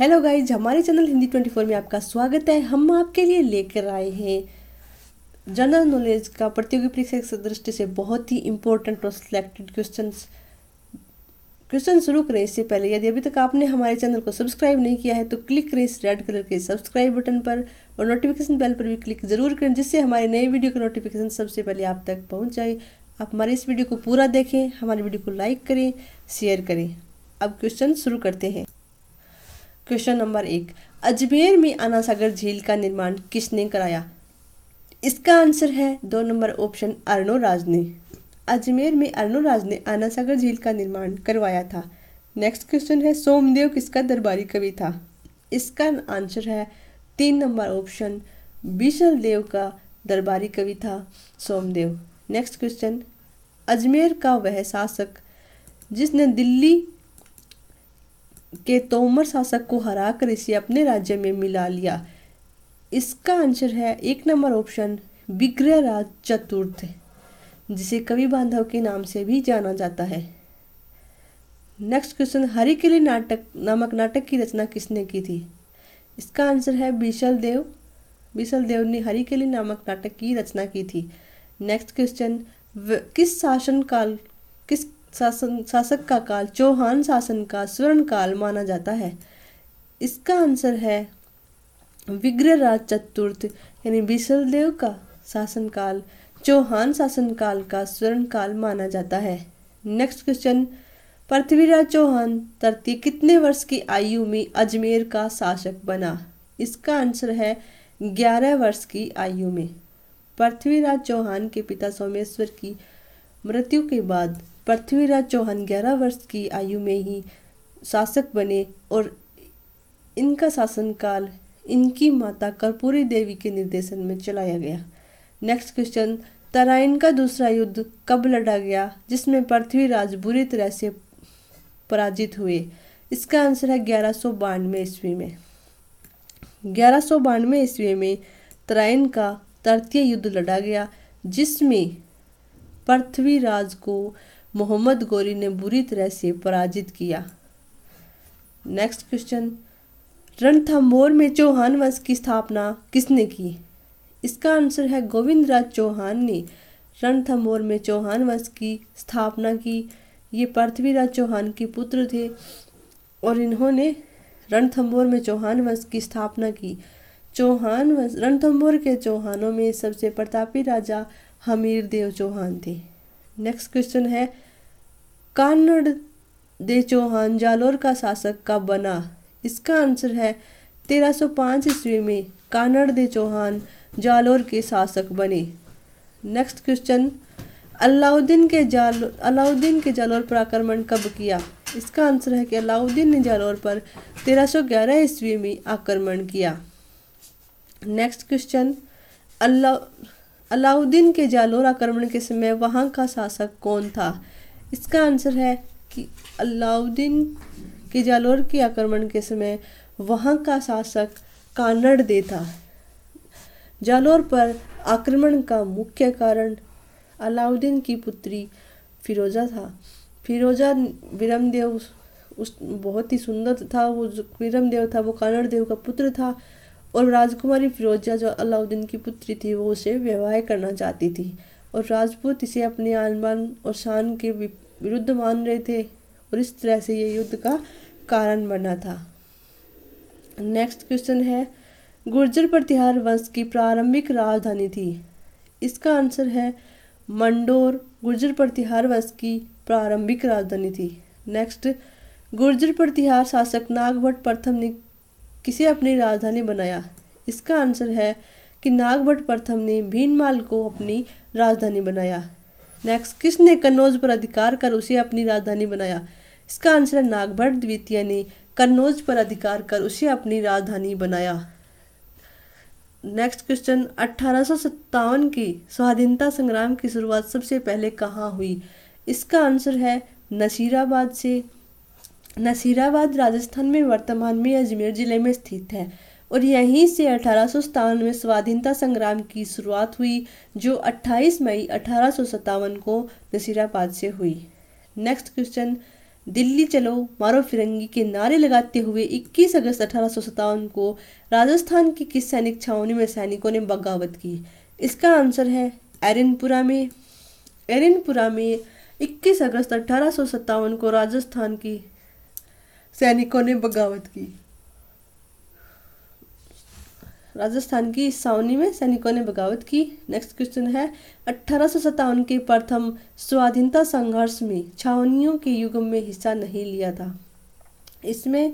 hello guys हमारे channel Hindi 24 में आपका स्वागत है हम आपके लिए लेकर आए हैं जनरल नॉलेज का प्रतियोगी परीक्षा की दृष्टि से बहुत ही इंपॉर्टेंट और सिलेक्टेड क्वेश्चन क्वेश्चन शुरू करें इससे पहले यदि अभी तक आपने हमारे चैनल को सब्सक्राइब नहीं किया है तो क्लिक करें इस रेड कलर के सब्सक्राइब बटन पर और नोटिफिकेशन बेल पर भी क्लिक जरूर करें जिससे हमारे नए वीडियो का नोटिफिकेशन सबसे पहले आप तक पहुँच जाए आप हमारे इस वीडियो को पूरा देखें हमारे वीडियो को लाइक करें शेयर करें अब क्वेश्चन शुरू करते हैं क्वेश्चन नंबर एक अजमेर में आना सागर झील का निर्माण किसने कराया इसका आंसर है दो नंबर ऑप्शन अर्णो राज ने अजमेर में अर्णो राज ने आना सागर झील का निर्माण करवाया था नेक्स्ट क्वेश्चन है सोमदेव किसका दरबारी कवि था इसका आंसर है तीन नंबर ऑप्शन बिशल देव का दरबारी कवि था सोमदेव नेक्स्ट क्वेश्चन अजमेर का वह शासक जिसने दिल्ली के तोमर शासक को हरा कर इसे अपने राज्य में मिला लिया इसका आंसर है एक नंबर ऑप्शन विग्रहराज चतुर्थ जिसे कवि बांधव के नाम से भी जाना जाता है नेक्स्ट क्वेश्चन हरि के लिए नाटक नामक नाटक की रचना किसने की थी इसका आंसर है बिशल देव बिशल देव ने हरि के लिए नामक नाटक की रचना की थी नेक्स्ट क्वेश्चन किस शासनकाल किस शासन शासक का काल चौहान शासन का स्वर्ण काल माना जाता है इसका आंसर है विग्रहराज चतुर्थ यानी विशल देव का शासनकाल चौहान शासनकाल का स्वर्ण काल माना जाता है नेक्स्ट क्वेश्चन पृथ्वीराज चौहान तरती कितने वर्ष की आयु में अजमेर का शासक बना इसका आंसर है ग्यारह वर्ष की आयु में पृथ्वीराज चौहान के पिता सोमेश्वर की मृत्यु के बाद पृथ्वीराज चौहान ग्यारह वर्ष की आयु में ही शासक बने और इनका शासनकाल इनकी माता कर्पूरी देवी के निर्देशन में चलाया गया नेक्स्ट क्वेश्चन तराइन का दूसरा युद्ध कब लड़ा गया जिसमें पृथ्वीराज बुरी तरह से पराजित हुए इसका आंसर है ग्यारह सौ बानवे ईस्वी में ग्यारह सौ बानवे ईस्वी में तराइन का तृतीय युद्ध लड़ा गया जिसमें पृथ्वीराज को मोहम्मद गोरी ने बुरी तरह से पराजित किया नेक्स्ट क्वेश्चन रणथंबोर में चौहान वंश की स्थापना किसने की इसका आंसर है गोविंद राज चौहान ने रणथंबोर में चौहान वंश की स्थापना की ये पृथ्वीराज चौहान के पुत्र थे और इन्होंने रणथंबोर में चौहान वंश की स्थापना की चौहान वंश रणथंबोर के चौहानों में सबसे प्रतापी राजा हमीर देव चौहान थे नेक्स्ट क्वेश्चन है कानड़ दे चौहान जालोर का शासक कब बना इसका आंसर है 1305 ईस्वी में कानड़ दे चौहान जालोर के शासक बने नेक्स्ट क्वेश्चन अलाउद्दीन के जाल अलाउद्दीन के जालोर पर आक्रमण कब किया इसका आंसर है कि अलाउद्दीन ने जालोर पर 1311 ईस्वी में आक्रमण किया नेक्स्ट क्वेश्चन अल्लाह अलाउद्दीन के जालोर आक्रमण के समय वहाँ का शासक कौन था इसका आंसर है कि अलाउद्दीन के जालोर के आक्रमण के समय वहाँ का शासक कानड़ दे था जालोर पर आक्रमण का मुख्य कारण अलाउद्दीन की पुत्री फिरोज़ा था फिरोज़ा विरमदेव उस बहुत ही सुंदर था वो विरमदेव था वो कानड़ देव का पुत्र था और राजकुमारी फिरोजा जो अलाउद्दीन की पुत्री थी वो उसे विवाह करना चाहती थी और राजपूत इसे अपने आनबान और शान के विरुद्ध मान रहे थे और इस तरह से ये युद्ध का कारण बना था नेक्स्ट क्वेश्चन है गुर्जर प्रतिहार वंश की प्रारंभिक राजधानी थी इसका आंसर है मंडोर गुर्जर प्रतिहार वंश की प्रारंभिक राजधानी थी नेक्स्ट गुर्जर प्रतिहार शासक नागभट प्रथम ने किसे अपनी राजधानी बनाया इसका आंसर है कि नागभट प्रथम ने भीनमाल को अपनी राजधानी बनाया नेक्स्ट किसने कन्नौज पर अधिकार कर उसे अपनी राजधानी बनाया इसका आंसर है नागभट द्वितीय ने कन्नौज पर अधिकार कर उसे अपनी राजधानी बनाया नेक्स्ट क्वेश्चन अठारह की स्वाधीनता संग्राम की शुरुआत सबसे पहले कहाँ हुई इसका आंसर है नसीराबाद से नसीराबाद राजस्थान में वर्तमान में अजमेर ज़िले में स्थित है और यहीं से अठारह में स्वाधीनता संग्राम की शुरुआत हुई जो 28 मई अठारह को नसीराबाद से हुई नेक्स्ट क्वेश्चन दिल्ली चलो मारो फिरंगी के नारे लगाते हुए 21 अगस्त अठारह को राजस्थान की किस सैनिक छावनी में सैनिकों ने बगावत की इसका आंसर है एरनपुरा में एरनपुरा में 21 अगस्त अठारह को राजस्थान की सैनिकों ने बगावत की राजस्थान की सावनी में सैनिकों ने बगावत की नेक्स्ट क्वेश्चन है अठारह के प्रथम स्वाधीनता संघर्ष में छावनियों के युग में हिस्सा नहीं लिया था इसमें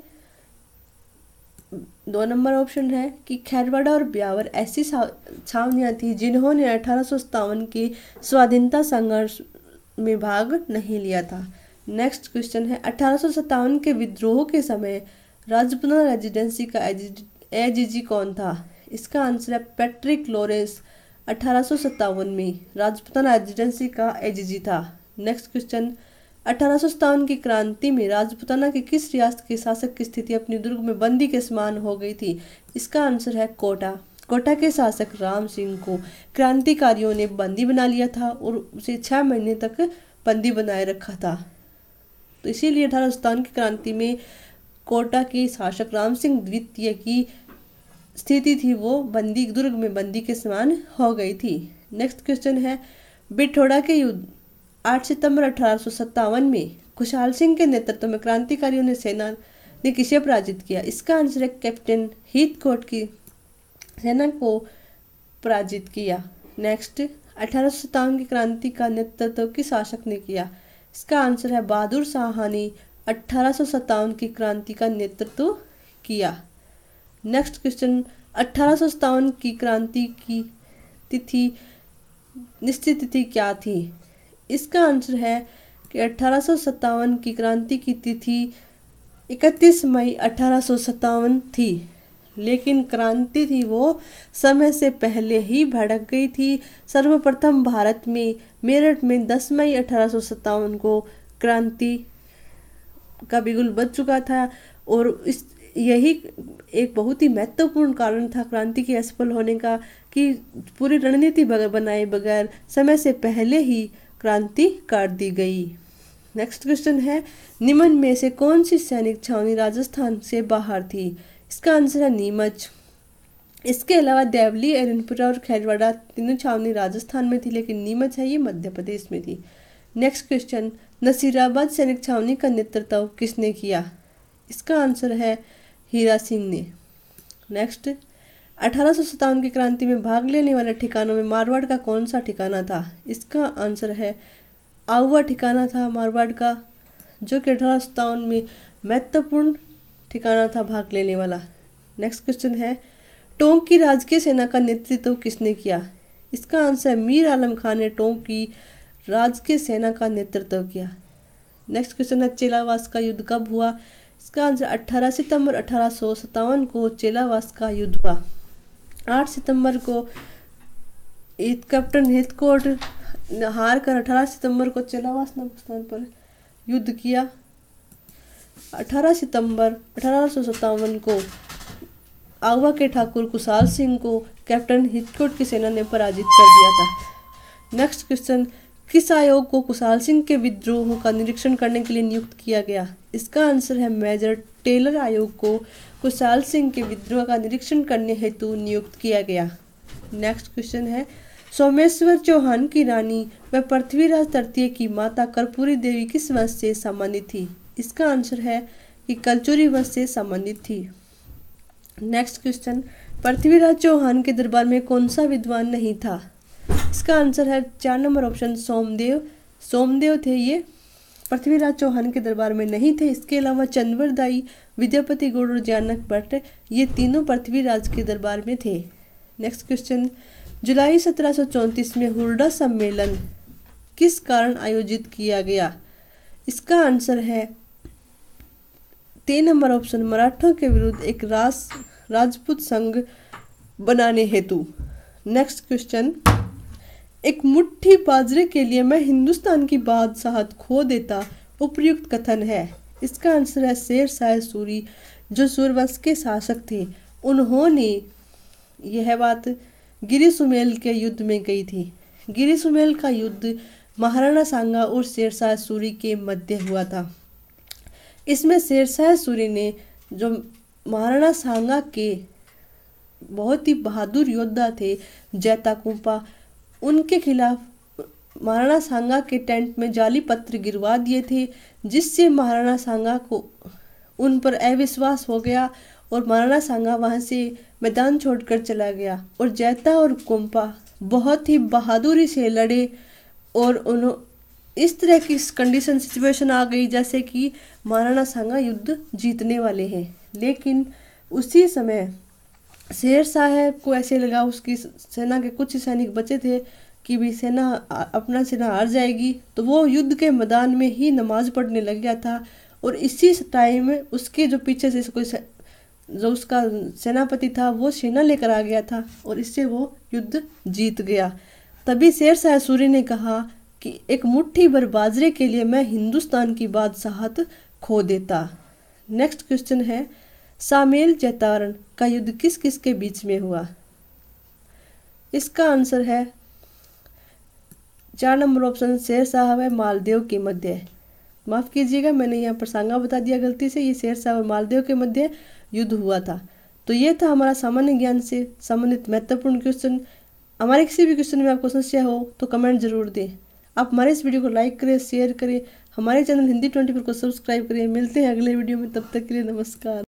दो नंबर ऑप्शन है कि खैरवाड़ा और ब्यावर ऐसी छावनियाँ थी जिन्होंने अठारह के स्वाधीनता संघर्ष में भाग नहीं लिया था नेक्स्ट क्वेश्चन है अठारह के विद्रोह के समय राजपुताना रेजिडेंसी का एजीजी कौन था इसका आंसर है पैट्रिक लॉरेंस अठारह में राजपुताना रेजिडेंसी का एजीजी था नेक्स्ट क्वेश्चन अठारह की क्रांति में राजपुताना के किस रियासत के शासक की स्थिति अपने दुर्ग में बंदी के समान हो गई थी इसका आंसर है कोटा कोटा के शासक राम सिंह को क्रांतिकारियों ने बंदी बना लिया था और उसे छः महीने तक बंदी बनाए रखा था तो इसीलिए अठारह की क्रांति में कोटा के शासक राम सिंह द्वितीय की स्थिति थी वो बंदी दुर्ग में बंदी के समान हो गई थी नेक्स्ट क्वेश्चन है बिठोड़ा के युद्ध 8 सितंबर अठारह में खुशहाल सिंह के नेतृत्व में क्रांतिकारियों ने सेना ने किसे पराजित किया इसका आंसर है कैप्टन हित कोट की सेना को पराजित किया नेक्स्ट अठारह की क्रांति का नेतृत्व किस शासक ने किया इसका आंसर है बहादुर शाह ने अट्ठारह की क्रांति का नेतृत्व किया नेक्स्ट क्वेश्चन अट्ठारह की क्रांति की तिथि निश्चित तिथि क्या थी इसका आंसर है कि अट्ठारह की क्रांति की तिथि 31 मई अठारह थी लेकिन क्रांति थी वो समय से पहले ही भड़क गई थी सर्वप्रथम भारत में मेरठ में 10 मई अठारह को क्रांति का बिगुल बच चुका था और इस यही एक बहुत ही महत्वपूर्ण कारण था क्रांति के असफल होने का कि पूरी रणनीति बनाए बगैर समय से पहले ही क्रांति काट दी गई नेक्स्ट क्वेश्चन है निम्न में से कौन सी सैनिक छावनी राजस्थान से बाहर थी इसका आंसर है नीमच इसके अलावा देवली अरनपुरा और खैरवाड़ा तीनों छावनी राजस्थान में थी लेकिन नीमच है ये मध्य प्रदेश में थी नेक्स्ट क्वेश्चन नसीराबाद सैनिक छावनी का नेतृत्व किसने किया इसका आंसर है हीरा सिंह ने नेक्स्ट अठारह की क्रांति में भाग लेने वाले ठिकानों में मारवाड़ का कौन सा ठिकाना था इसका आंसर है आउवा ठिकाना था मारवाड़ का जो कि अठारह में महत्वपूर्ण ठिकाना था भाग लेने वाला नेक्स्ट क्वेश्चन है टोंक की राजकीय सेना का नेतृत्व तो किसने किया इसका आंसर मीर आलम खान ने टोंक की राजकीय सेना का नेतृत्व तो किया नेक्स्ट क्वेश्चन है चेलावास का युद्ध कब हुआ इसका आंसर 18 सितंबर अठारह को चेलावास का युद्ध हुआ 8 सितंबर को कैप्टन हितकोट हार कर अठारह सितंबर को चेलावास नाम स्थान पर युद्ध किया 18 सितंबर अठारह को आगवा के ठाकुर कुशाल सिंह को कैप्टन हिचकोट की सेना ने पराजित कर दिया था नेक्स्ट क्वेश्चन किस आयोग को कुशाल सिंह के विद्रोह का निरीक्षण करने के लिए नियुक्त किया गया इसका आंसर है मेजर टेलर आयोग को कुशाल सिंह के विद्रोह का निरीक्षण करने हेतु नियुक्त किया गया नेक्स्ट क्वेश्चन है सोमेश्वर चौहान की रानी व पृथ्वीराज तृतीय की माता कर्पूरी देवी किस वंश से संबंधित थी इसका आंसर है कि कलचोरी वध से संबंधित थी नेक्स्ट क्वेश्चन पृथ्वीराज चौहान के दरबार में कौन सा विद्वान नहीं था इसका आंसर है चार नंबर ऑप्शन सोमदेव सोमदेव थे ये पृथ्वीराज चौहान के दरबार में नहीं थे इसके अलावा चंद्रदाई विद्यापति गौड़ और जानक भट्ट ये तीनों पृथ्वीराज के दरबार में थे नेक्स्ट क्वेश्चन जुलाई सत्रह में हुडा सम्मेलन किस कारण आयोजित किया गया इसका आंसर है तीन नंबर ऑप्शन मराठों के विरुद्ध एक राज राजपूत संघ बनाने हेतु नेक्स्ट क्वेश्चन एक मुट्ठी बाजरे के लिए मैं हिंदुस्तान की बादशाहत खो देता उपयुक्त कथन है इसका आंसर है शेर शाह सूरी जो सूर्यवंश के शासक थे उन्होंने यह बात गिरी सुमेल के युद्ध में कही थी गिरी सुमेल का युद्ध महाराणा सांगा और शेरशाह सूरी के मध्य हुआ था इसमें शेरशाह सूरी ने जो महाराणा सांगा के बहुत ही बहादुर योद्धा थे जैता कुंपा उनके खिलाफ महाराणा सांगा के टेंट में जाली पत्र गिरवा दिए थे जिससे महाराणा सांगा को उन पर अविश्वास हो गया और महाराणा सांगा वहाँ से मैदान छोड़कर चला गया और जैता और कुंपा बहुत ही बहादुरी से लड़े और उन्हों इस तरह की कंडीशन सिचुएशन आ गई जैसे कि महाराणा सांगा युद्ध जीतने वाले हैं लेकिन उसी समय शेर साहब को ऐसे लगा उसकी सेना के कुछ सैनिक बचे थे कि भी सेना अपना सेना हार जाएगी तो वो युद्ध के मैदान में ही नमाज पढ़ने लग गया था और इसी टाइम उसके जो पीछे से कोई जो उसका सेनापति था वो सेना लेकर आ गया था और इससे वो युद्ध जीत गया तभी शेर शाह सूरी ने कहा कि एक मुट्ठी भर बाजरे के लिए मैं हिंदुस्तान की बादशाहत खो देता नेक्स्ट क्वेश्चन है सामेल जैतारन का युद्ध किस किस के बीच में हुआ इसका आंसर है चार नंबर ऑप्शन शेर शाह व मालदेव के मध्य माफ़ कीजिएगा मैंने यहाँ पर सांगा बता दिया गलती से ये शेर शाह मालदेव के मध्य युद्ध हुआ था तो ये था हमारा सामान्य ज्ञान से संबंधित महत्वपूर्ण क्वेश्चन हमारे किसी भी क्वेश्चन में आपको समस्या हो तो कमेंट जरूर दें आप हमारे इस वीडियो को लाइक करें शेयर करें हमारे चैनल हिंदी ट्वेंटी को सब्सक्राइब करें मिलते हैं अगले वीडियो में तब तक के लिए नमस्कार